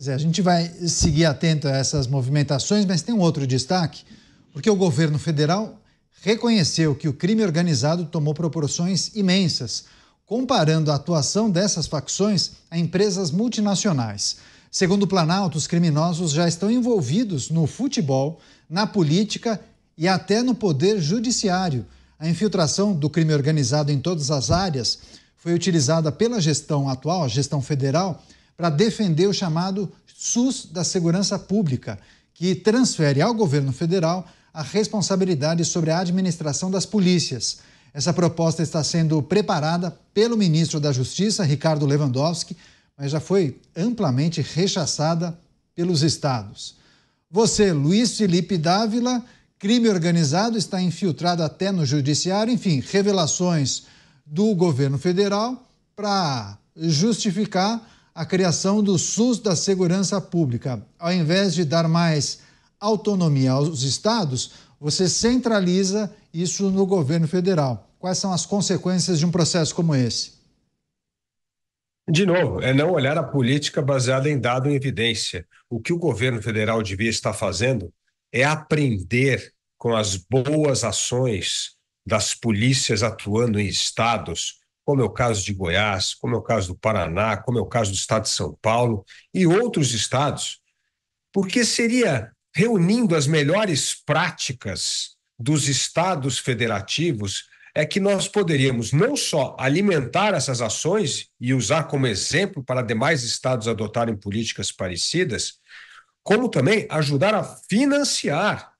Zé, a gente vai seguir atento a essas movimentações, mas tem um outro destaque, porque o governo federal reconheceu que o crime organizado tomou proporções imensas, comparando a atuação dessas facções a empresas multinacionais. Segundo o Planalto, os criminosos já estão envolvidos no futebol, na política e até no poder judiciário. A infiltração do crime organizado em todas as áreas foi utilizada pela gestão atual, a gestão federal, para defender o chamado SUS da Segurança Pública, que transfere ao governo federal a responsabilidade sobre a administração das polícias. Essa proposta está sendo preparada pelo ministro da Justiça, Ricardo Lewandowski, mas já foi amplamente rechaçada pelos estados. Você, Luiz Felipe Dávila, crime organizado está infiltrado até no judiciário, enfim, revelações do governo federal para justificar a criação do SUS da Segurança Pública. Ao invés de dar mais autonomia aos estados, você centraliza isso no governo federal. Quais são as consequências de um processo como esse? De novo, é não olhar a política baseada em dado e evidência. O que o governo federal devia estar fazendo é aprender com as boas ações das polícias atuando em estados, como é o caso de Goiás, como é o caso do Paraná, como é o caso do estado de São Paulo e outros estados, porque seria reunindo as melhores práticas dos estados federativos é que nós poderíamos não só alimentar essas ações e usar como exemplo para demais estados adotarem políticas parecidas, como também ajudar a financiar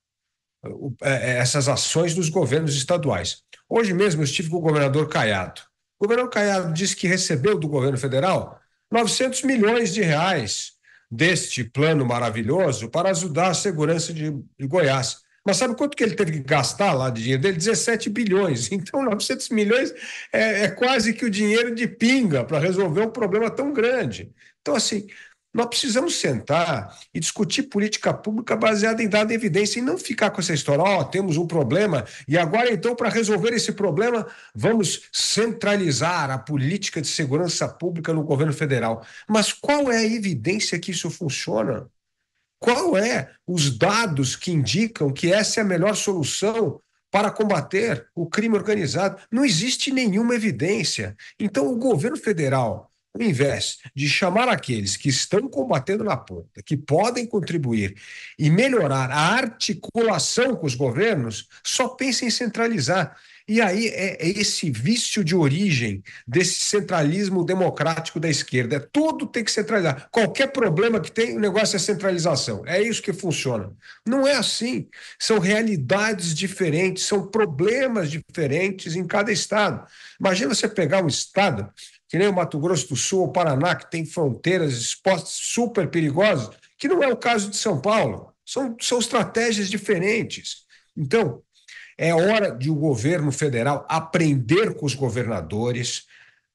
é, é, essas ações dos governos estaduais. Hoje mesmo eu estive com o governador Caiado o governo Caiado disse que recebeu do governo federal 900 milhões de reais deste plano maravilhoso para ajudar a segurança de, Goiás. Mas sabe quanto que ele teve que gastar lá de dinheiro dele? 17 bilhões. Então, 900 milhões é, é quase que o dinheiro de pinga para resolver um problema tão grande. Então, assim, nós precisamos sentar e discutir política pública baseada em dada evidência e não ficar com essa história, ó, oh, temos um problema e agora então para resolver esse problema vamos centralizar a política de segurança pública no governo federal. Mas qual é a evidência que isso funciona? Qual é os dados que indicam que essa é a melhor solução para combater o crime organizado? Não existe nenhuma evidência. Então o governo federal ao invés de chamar aqueles que estão combatendo na ponta, que podem contribuir e melhorar a articulação com os governos, só pensa em centralizar. E aí é, é esse vício de origem desse centralismo democrático da esquerda. É Tudo tem que centralizar. Qualquer problema que tem, o negócio é centralização. É isso que funciona. Não é assim. São realidades diferentes, são problemas diferentes em cada estado. Imagina você pegar um estado que nem o Mato Grosso do Sul ou Paraná, que tem fronteiras expostas super perigosas, que não é o caso de São Paulo. São, são estratégias diferentes. Então, é hora de o governo federal aprender com os governadores,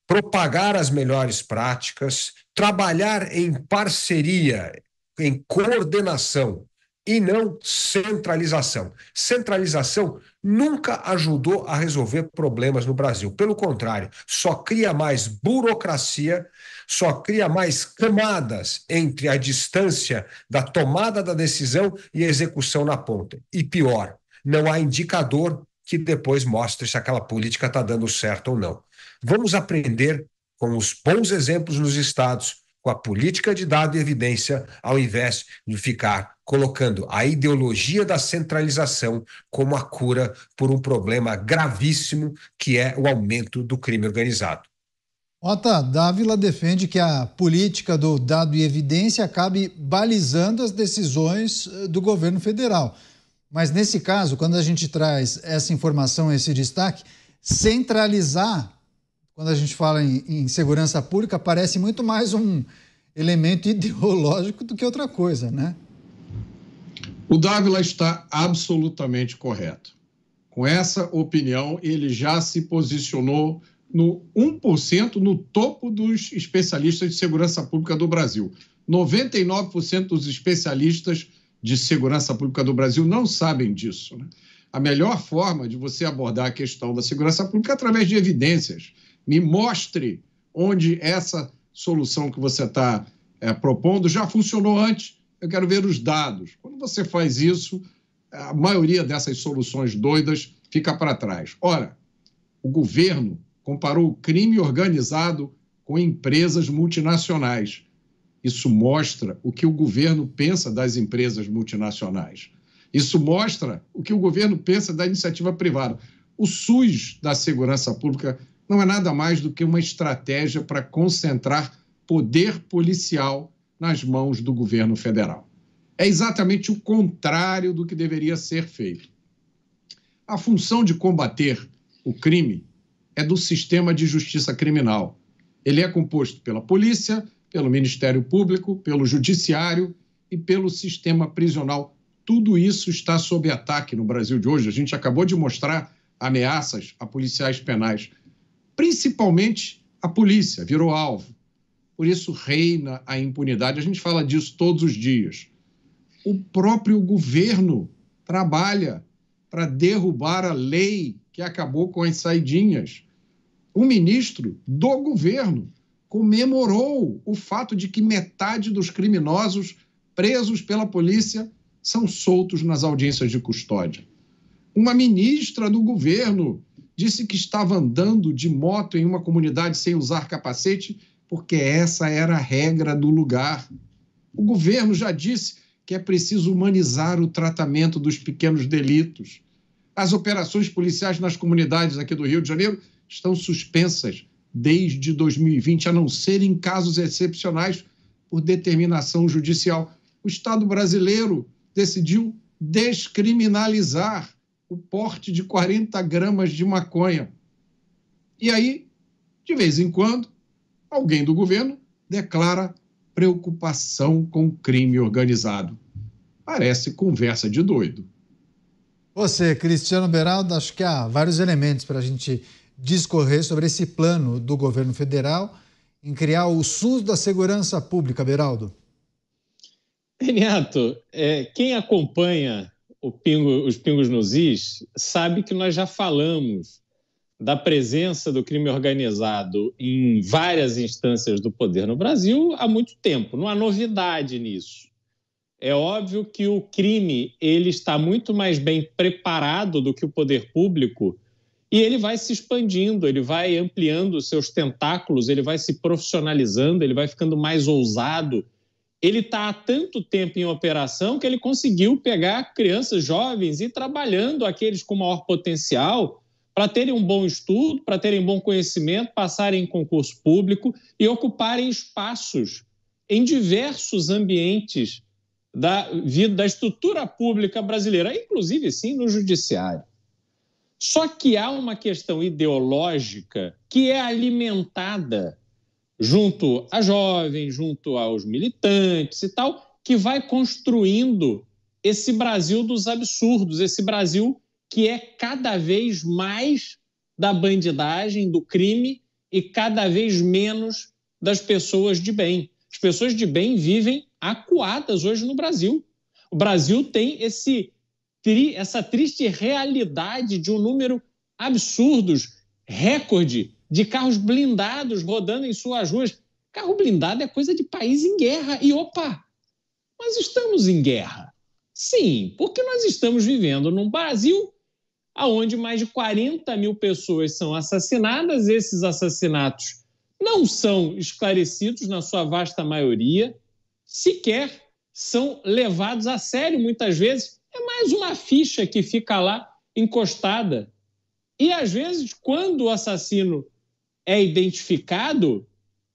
propagar as melhores práticas, trabalhar em parceria, em coordenação e não centralização. Centralização nunca ajudou a resolver problemas no Brasil. Pelo contrário, só cria mais burocracia, só cria mais camadas entre a distância da tomada da decisão e a execução na ponta. E pior, não há indicador que depois mostre se aquela política está dando certo ou não. Vamos aprender com os bons exemplos nos estados, com a política de dado e evidência, ao invés de ficar colocando a ideologia da centralização como a cura por um problema gravíssimo que é o aumento do crime organizado. Ota, Dávila defende que a política do dado e evidência acabe balizando as decisões eh, do governo federal. Mas nesse caso, quando a gente traz essa informação, esse destaque, centralizar quando a gente fala em, em segurança pública, parece muito mais um elemento ideológico do que outra coisa, né? O Dávila está absolutamente correto. Com essa opinião, ele já se posicionou no 1% no topo dos especialistas de segurança pública do Brasil. 99% dos especialistas de segurança pública do Brasil não sabem disso. Né? A melhor forma de você abordar a questão da segurança pública é através de evidências, me mostre onde essa solução que você está é, propondo já funcionou antes. Eu quero ver os dados. Quando você faz isso, a maioria dessas soluções doidas fica para trás. Ora, o governo comparou o crime organizado com empresas multinacionais. Isso mostra o que o governo pensa das empresas multinacionais. Isso mostra o que o governo pensa da iniciativa privada. O SUS da segurança pública não é nada mais do que uma estratégia para concentrar poder policial nas mãos do governo federal. É exatamente o contrário do que deveria ser feito. A função de combater o crime é do sistema de justiça criminal. Ele é composto pela polícia, pelo Ministério Público, pelo Judiciário e pelo sistema prisional. Tudo isso está sob ataque no Brasil de hoje. A gente acabou de mostrar ameaças a policiais penais principalmente a polícia virou alvo. Por isso reina a impunidade. A gente fala disso todos os dias. O próprio governo trabalha para derrubar a lei que acabou com as saidinhas. O ministro do governo comemorou o fato de que metade dos criminosos presos pela polícia são soltos nas audiências de custódia. Uma ministra do governo disse que estava andando de moto em uma comunidade sem usar capacete, porque essa era a regra do lugar. O governo já disse que é preciso humanizar o tratamento dos pequenos delitos. As operações policiais nas comunidades aqui do Rio de Janeiro estão suspensas desde 2020, a não ser em casos excepcionais por determinação judicial. O Estado brasileiro decidiu descriminalizar o porte de 40 gramas de maconha. E aí, de vez em quando, alguém do governo declara preocupação com crime organizado. Parece conversa de doido. Você, Cristiano Beraldo, acho que há vários elementos para a gente discorrer sobre esse plano do governo federal em criar o SUS da segurança pública, Beraldo. Renato, é, quem acompanha pingo, os pingos nos is, sabe que nós já falamos da presença do crime organizado em várias instâncias do poder no Brasil há muito tempo. Não há novidade nisso. É óbvio que o crime ele está muito mais bem preparado do que o poder público e ele vai se expandindo, ele vai ampliando seus tentáculos, ele vai se profissionalizando, ele vai ficando mais ousado, ele está há tanto tempo em operação que ele conseguiu pegar crianças jovens e trabalhando aqueles com maior potencial para terem um bom estudo, para terem bom conhecimento, passarem em concurso público e ocuparem espaços em diversos ambientes da vida da estrutura pública brasileira, inclusive sim no judiciário. Só que há uma questão ideológica que é alimentada junto a jovens, junto aos militantes e tal, que vai construindo esse Brasil dos absurdos, esse Brasil que é cada vez mais da bandidagem, do crime e cada vez menos das pessoas de bem. As pessoas de bem vivem acuadas hoje no Brasil. O Brasil tem esse essa triste realidade de um número absurdos, recorde de carros blindados rodando em suas ruas. Carro blindado é coisa de país em guerra. E opa, nós estamos em guerra. Sim, porque nós estamos vivendo num Brasil onde mais de 40 mil pessoas são assassinadas. Esses assassinatos não são esclarecidos na sua vasta maioria, sequer são levados a sério muitas vezes. É mais uma ficha que fica lá encostada. E às vezes, quando o assassino é identificado,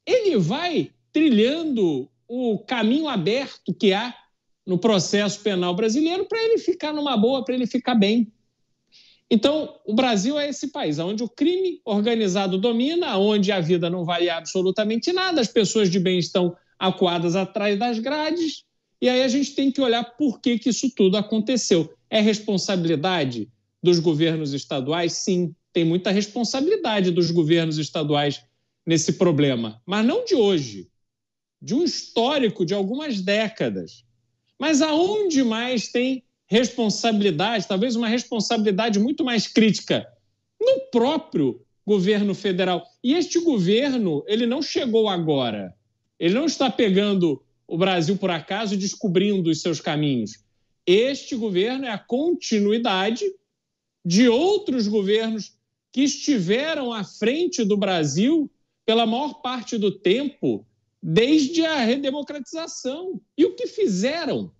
ele vai trilhando o caminho aberto que há no processo penal brasileiro para ele ficar numa boa, para ele ficar bem. Então, o Brasil é esse país onde o crime organizado domina, onde a vida não vale absolutamente nada, as pessoas de bem estão acuadas atrás das grades, e aí a gente tem que olhar por que, que isso tudo aconteceu. É responsabilidade dos governos estaduais? Sim tem muita responsabilidade dos governos estaduais nesse problema, mas não de hoje, de um histórico de algumas décadas. Mas aonde mais tem responsabilidade, talvez uma responsabilidade muito mais crítica? No próprio governo federal. E este governo, ele não chegou agora. Ele não está pegando o Brasil por acaso e descobrindo os seus caminhos. Este governo é a continuidade de outros governos que estiveram à frente do Brasil pela maior parte do tempo desde a redemocratização. E o que fizeram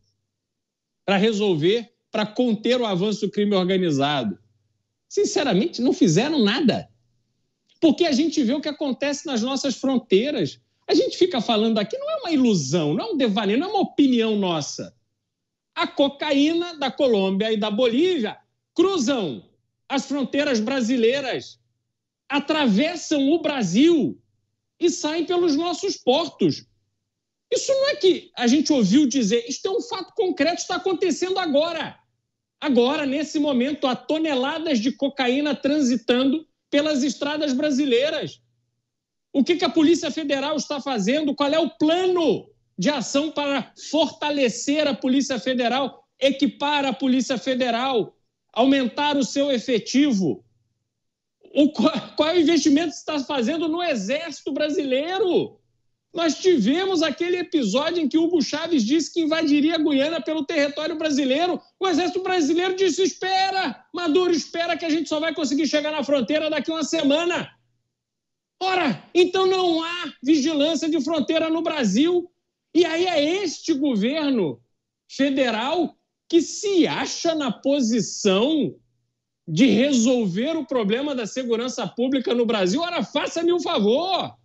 para resolver, para conter o avanço do crime organizado? Sinceramente, não fizeram nada. Porque a gente vê o que acontece nas nossas fronteiras. A gente fica falando aqui, não é uma ilusão, não é um devaneio, não é uma opinião nossa. A cocaína da Colômbia e da Bolívia cruzam as fronteiras brasileiras, atravessam o Brasil e saem pelos nossos portos. Isso não é que a gente ouviu dizer, isto é um fato concreto, está acontecendo agora. Agora, nesse momento, há toneladas de cocaína transitando pelas estradas brasileiras. O que, que a Polícia Federal está fazendo? Qual é o plano de ação para fortalecer a Polícia Federal, equipar a Polícia Federal, aumentar o seu efetivo. O, qual, é o investimento que você está fazendo no Exército Brasileiro? Nós tivemos aquele episódio em que Hugo Chaves disse que invadiria a Guiana pelo território brasileiro. O Exército Brasileiro disse: espera, Maduro, espera que a gente só vai conseguir chegar na fronteira daqui uma semana. Ora, então não há vigilância de fronteira no Brasil. E aí é este governo federal que se acha na posição de resolver o problema da segurança pública no Brasil. Ora, faça-me um favor!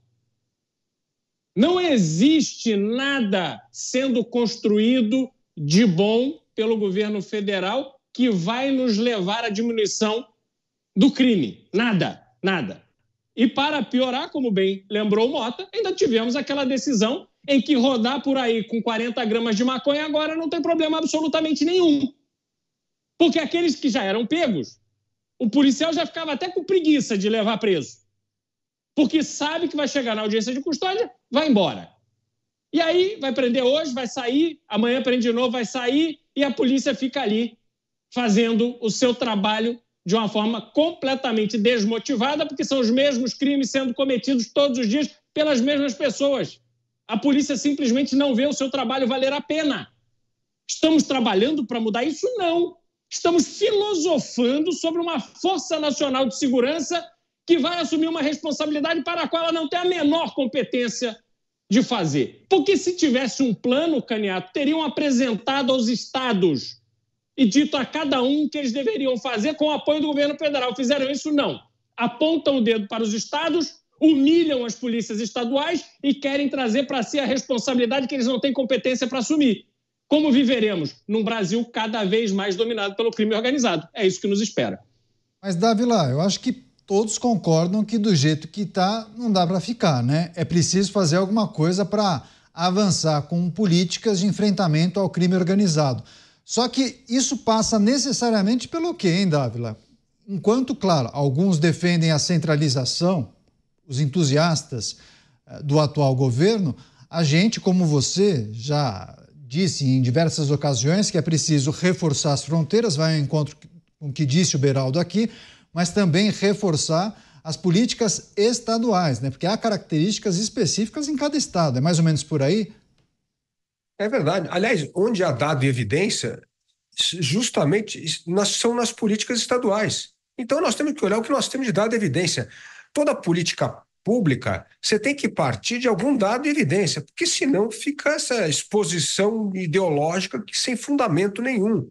Não existe nada sendo construído de bom pelo governo federal que vai nos levar à diminuição do crime. Nada, nada. E para piorar, como bem lembrou Mota, ainda tivemos aquela decisão em que rodar por aí com 40 gramas de maconha agora não tem problema absolutamente nenhum. Porque aqueles que já eram pegos, o policial já ficava até com preguiça de levar preso. Porque sabe que vai chegar na audiência de custódia, vai embora. E aí vai prender hoje, vai sair, amanhã prende de novo, vai sair, e a polícia fica ali fazendo o seu trabalho de uma forma completamente desmotivada, porque são os mesmos crimes sendo cometidos todos os dias pelas mesmas pessoas. A polícia simplesmente não vê o seu trabalho valer a pena. Estamos trabalhando para mudar isso? Não. Estamos filosofando sobre uma Força Nacional de Segurança que vai assumir uma responsabilidade para a qual ela não tem a menor competência de fazer. Porque se tivesse um plano, Caniato, teriam apresentado aos estados e dito a cada um que eles deveriam fazer com o apoio do governo federal. Fizeram isso? Não. Apontam o dedo para os estados humilham as polícias estaduais e querem trazer para si a responsabilidade que eles não têm competência para assumir. Como viveremos num Brasil cada vez mais dominado pelo crime organizado? É isso que nos espera. Mas, Davila, eu acho que todos concordam que do jeito que está, não dá para ficar, né? É preciso fazer alguma coisa para avançar com políticas de enfrentamento ao crime organizado. Só que isso passa necessariamente pelo quê, hein, Dávila? Enquanto, claro, alguns defendem a centralização, os entusiastas eh, do atual governo, a gente, como você, já disse em diversas ocasiões que é preciso reforçar as fronteiras, vai ao encontro com o que disse o Beraldo aqui, mas também reforçar as políticas estaduais, né? porque há características específicas em cada estado. É mais ou menos por aí? É verdade. Aliás, onde há dado e evidência, justamente são nas políticas estaduais. Então nós temos que olhar o que nós temos de dado e evidência. Toda política pública, você tem que partir de algum dado e evidência, porque senão fica essa exposição ideológica que sem fundamento nenhum.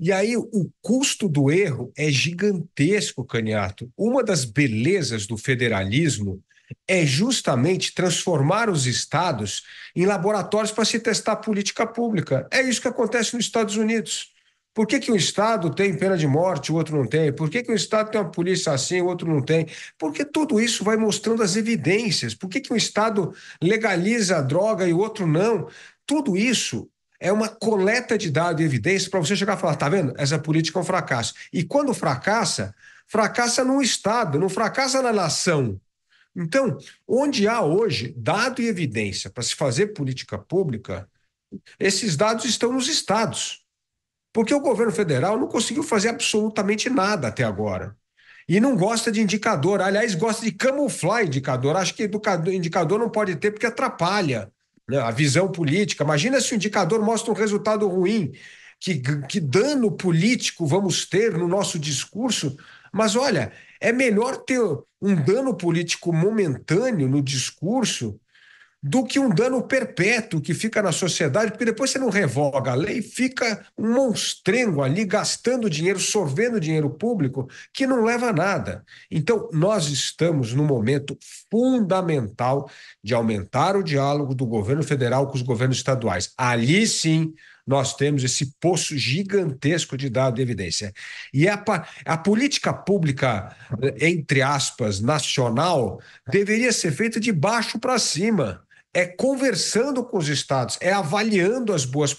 E aí o custo do erro é gigantesco, Caniato. Uma das belezas do federalismo é justamente transformar os estados em laboratórios para se testar política pública. É isso que acontece nos Estados Unidos. Por que, que um Estado tem pena de morte, o outro não tem? Por que, que um Estado tem uma polícia assim, o outro não tem? Porque tudo isso vai mostrando as evidências. Por que, que um Estado legaliza a droga e o outro não? Tudo isso é uma coleta de dados e evidências para você chegar e falar: tá vendo? Essa política é um fracasso. E quando fracassa, fracassa no Estado, não fracassa na nação. Então, onde há hoje dado e evidência para se fazer política pública, esses dados estão nos Estados. Porque o governo federal não conseguiu fazer absolutamente nada até agora. E não gosta de indicador. Aliás, gosta de camuflar indicador. Acho que indicador não pode ter porque atrapalha né, a visão política. Imagina se o indicador mostra um resultado ruim. Que, que dano político vamos ter no nosso discurso? Mas olha, é melhor ter um dano político momentâneo no discurso do que um dano perpétuo que fica na sociedade, porque depois você não revoga a lei, fica um monstrengo ali gastando dinheiro, sorvendo dinheiro público, que não leva a nada. Então, nós estamos no momento fundamental de aumentar o diálogo do governo federal com os governos estaduais. Ali sim, nós temos esse poço gigantesco de dado de evidência. E é a, a política pública, eh, entre aspas, nacional, deveria ser feita de baixo para cima é conversando com os estados, é avaliando as boas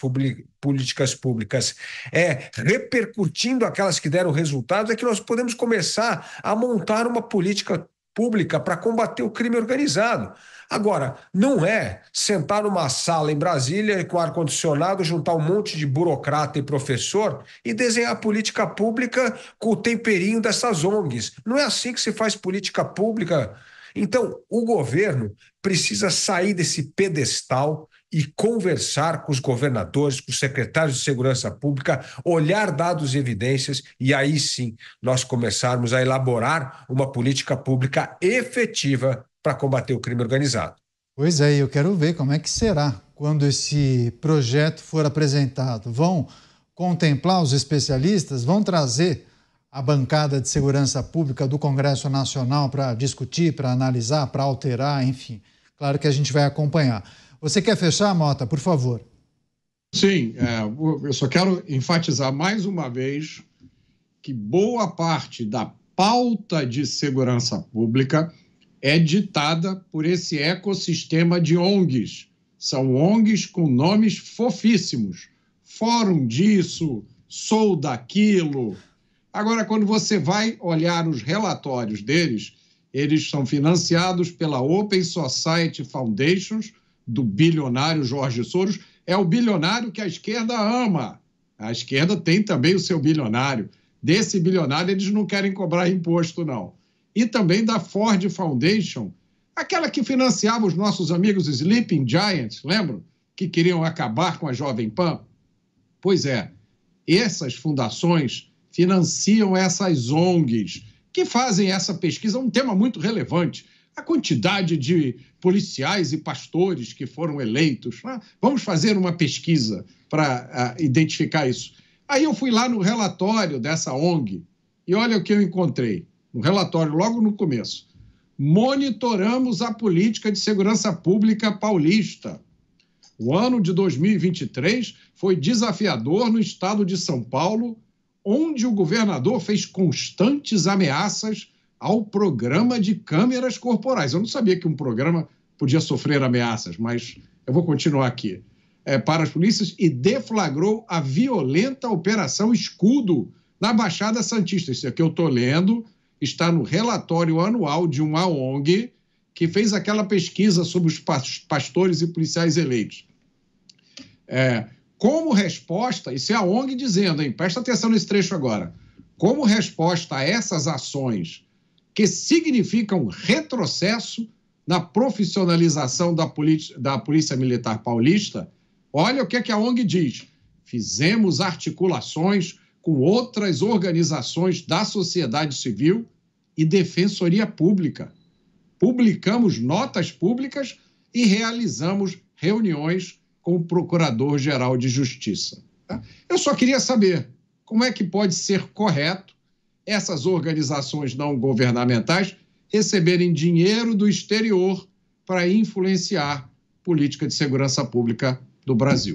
políticas públicas, é repercutindo aquelas que deram resultados, é que nós podemos começar a montar uma política pública para combater o crime organizado. Agora, não é sentar numa sala em Brasília com ar-condicionado, juntar um monte de burocrata e professor e desenhar política pública com o temperinho dessas ONGs. Não é assim que se faz política pública então, o governo precisa sair desse pedestal e conversar com os governadores, com os secretários de segurança pública, olhar dados e evidências e aí sim nós começarmos a elaborar uma política pública efetiva para combater o crime organizado. Pois é, eu quero ver como é que será quando esse projeto for apresentado. Vão contemplar os especialistas, vão trazer a bancada de segurança pública do Congresso Nacional para discutir, para analisar, para alterar, enfim. Claro que a gente vai acompanhar. Você quer fechar, Mota, por favor? Sim, é, eu só quero enfatizar mais uma vez que boa parte da pauta de segurança pública é ditada por esse ecossistema de ONGs. São ONGs com nomes fofíssimos. Fórum disso, sou daquilo, Agora, quando você vai olhar os relatórios deles, eles são financiados pela Open Society Foundations, do bilionário Jorge Soros. É o bilionário que a esquerda ama. A esquerda tem também o seu bilionário. Desse bilionário, eles não querem cobrar imposto, não. E também da Ford Foundation, aquela que financiava os nossos amigos Sleeping Giants, lembram? Que queriam acabar com a Jovem Pan. Pois é, essas fundações financiam essas ONGs que fazem essa pesquisa, um tema muito relevante. A quantidade de policiais e pastores que foram eleitos. Né? Vamos fazer uma pesquisa para uh, identificar isso. Aí eu fui lá no relatório dessa ONG e olha o que eu encontrei. No relatório, logo no começo. Monitoramos a política de segurança pública paulista. O ano de 2023 foi desafiador no estado de São Paulo onde o governador fez constantes ameaças ao programa de câmeras corporais. Eu não sabia que um programa podia sofrer ameaças, mas eu vou continuar aqui. É, para as polícias e deflagrou a violenta operação Escudo na Baixada Santista. Isso aqui eu estou lendo, está no relatório anual de uma ONG que fez aquela pesquisa sobre os pastores e policiais eleitos. É, como resposta, isso é a ONG dizendo, hein? Presta atenção nesse trecho agora. Como resposta a essas ações que significam retrocesso na profissionalização da, da Polícia Militar Paulista, olha o que, é que a ONG diz. Fizemos articulações com outras organizações da sociedade civil e defensoria pública. Publicamos notas públicas e realizamos reuniões com o Procurador-Geral de Justiça. Tá? Eu só queria saber como é que pode ser correto essas organizações não governamentais receberem dinheiro do exterior para influenciar política de segurança pública do Brasil.